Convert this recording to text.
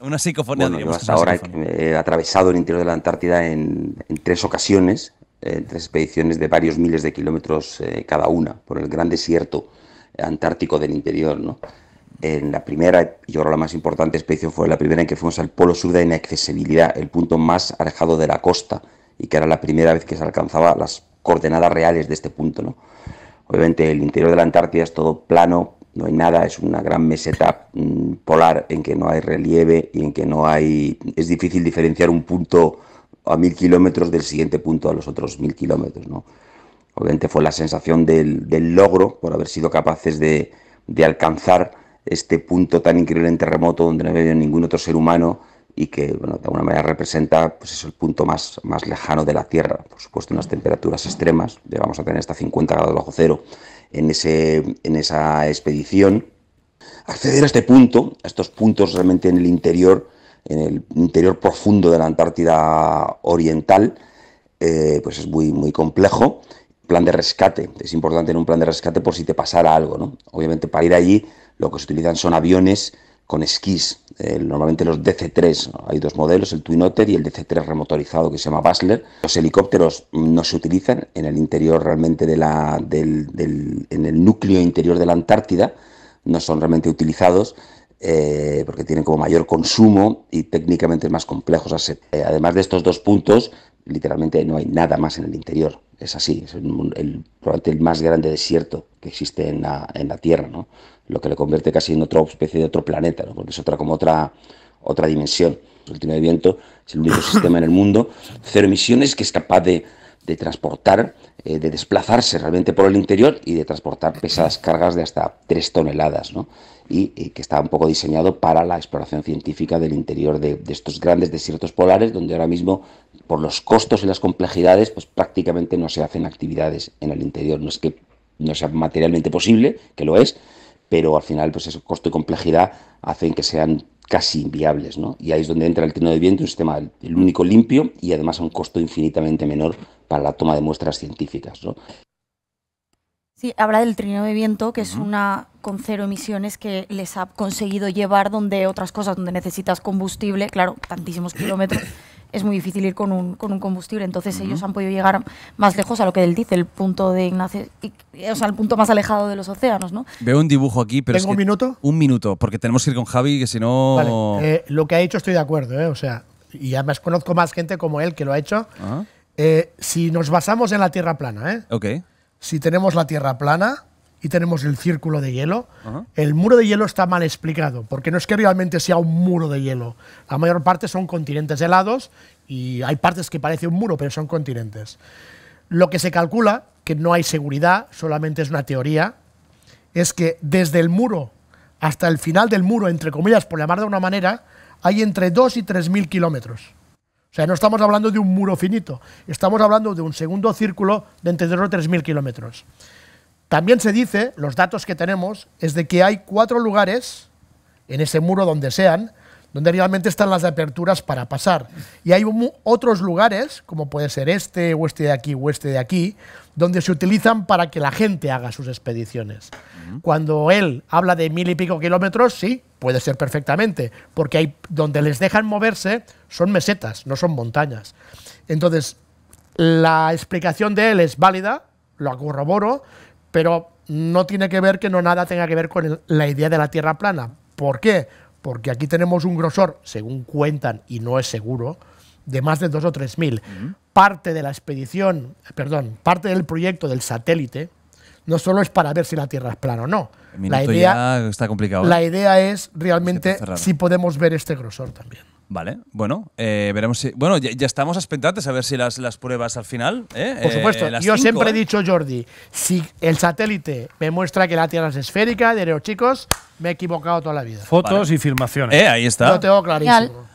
Una psicofonía, bueno, hasta ahora he, atravesado el interior de la Antártida en, tres ocasiones, en tres expediciones de varios miles de kilómetros eh, cada una, por el gran desierto antártico del interior, ¿no? En la primera, y ahora la más importante expedición fue la primera en que fuimos al polo sur de inaccesibilidad, el punto más alejado de la costa, y que era la primera vez que se alcanzaba las coordenadas reales de este punto, ¿no? Obviamente el interior de la Antártida es todo plano, no hay nada, es una gran meseta mm, polar en que no hay relieve y en que no hay... Es difícil diferenciar un punto a mil kilómetros del siguiente punto a los otros mil kilómetros, ¿no? Obviamente fue la sensación del, logro por haber sido capaces de, alcanzar este punto tan increíble en terremoto donde no había ningún otro ser humano y que, de alguna manera representa, pues es el punto más, más lejano de la Tierra. Por supuesto, unas temperaturas extremas, llegamos a tener hasta 50 grados bajo cero en, ese, en esa expedición. Acceder a este punto, a estos puntos realmente en el interior, en el interior profundo de la Antártida Oriental, eh, pues es muy, muy complejo. Plan de rescate, es importante en un plan de rescate por si te pasara algo, Obviamente para ir allí lo que se utilizan son aviones con esquís. Eh, normalmente los DC-3, hay dos modelos, el Twin Otter y el DC-3 remotorizado que se llama Basler. Los helicópteros no se utilizan en el interior realmente de la, del, del, en el núcleo interior de la Antártida, no son realmente utilizados eh, porque tienen como mayor consumo y técnicamente más complejos. Eh, además de estos dos puntos, literalmente no hay nada más en el interior. Es así, es el, probablemente el más grande desierto que existe en la, en la Tierra, ¿no? lo que le convierte casi en otra especie de otro planeta, ¿no? porque es otra como otra, otra dimensión. El último de viento es el único sistema en el mundo, cero emisiones, que es capaz de de transportar, eh, de desplazarse realmente por el interior y de transportar pesadas cargas de hasta 3 toneladas, ¿no? y, que está un poco diseñado para la exploración científica del interior de, estos grandes desiertos polares, donde ahora mismo, por los costos y las complejidades, pues prácticamente no se hacen actividades en el interior. No es que no sea materialmente posible, que lo es, pero al final, pues ese costo y complejidad hacen que sean casi inviables, ¿no? Y ahí es donde entra el trino de viento, un sistema el único limpio y además a un costo infinitamente menor la toma de muestras científicas. ¿no? Sí, habla del trineo de viento, que es una con cero emisiones que les ha conseguido llevar donde otras cosas, donde necesitas combustible, claro, tantísimos kilómetros, es muy difícil ir con un, combustible. Entonces ellos han podido llegar más lejos a lo que él dice, el punto de Ignacio, o sea, el punto más alejado de los océanos, ¿no? Veo un dibujo aquí, pero es un minuto? Un minuto, porque tenemos que ir con Javi, que si no... Eh, lo que ha hecho estoy de acuerdo, ¿eh? O sea, y además conozco más gente como él que lo ha hecho. Ah. Eh, si nos basamos en la Tierra plana, ¿eh? Si tenemos la Tierra plana y tenemos el círculo de hielo, el muro de hielo está mal explicado, porque no es que realmente sea un muro de hielo. La mayor parte son continentes helados y hay partes que parecen un muro, pero son continentes. Lo que se calcula, que no hay seguridad, solamente es una teoría, es que desde el muro hasta el final del muro, entre comillas, por llamar de una manera, hay entre 2 y 3 mil kilómetros. O sea, no estamos hablando de un muro finito, estamos hablando de un segundo círculo de entre 3.000 kilómetros. También se dice, los datos que tenemos, es de que hay cuatro lugares en ese muro donde sean, donde realmente están las aperturas para pasar. Y hay otros lugares, como puede ser este, o este de aquí, o este de aquí, donde se utilizan para que la gente haga sus expediciones. Cuando él habla de mil y pico kilómetros, sí, puede ser perfectamente, porque hay, donde les dejan moverse son mesetas, no son montañas. Entonces, la explicación de él es válida, lo corroboro, pero no tiene que ver que no nada tenga que ver con la idea de la Tierra plana. ¿Por qué? porque aquí tenemos un grosor, según cuentan, y no es seguro, de más de 2 o 3 mil. Parte de la expedición, perdón, parte del proyecto del satélite no solo es para ver si la Tierra es plana o no. la idea, está complicado. ¿eh? La idea es realmente si podemos ver este grosor también. Vale, bueno, eh, veremos si. Bueno, ya, estamos expectantes a ver si las, las pruebas al final. Eh, Por eh, supuesto, yo siempre he dicho, Jordi, si el satélite me muestra que la Tierra es esférica, diré, oh, chicos, me he equivocado toda la vida. Fotos y filmaciones. ahí está. Lo tengo clarísimo.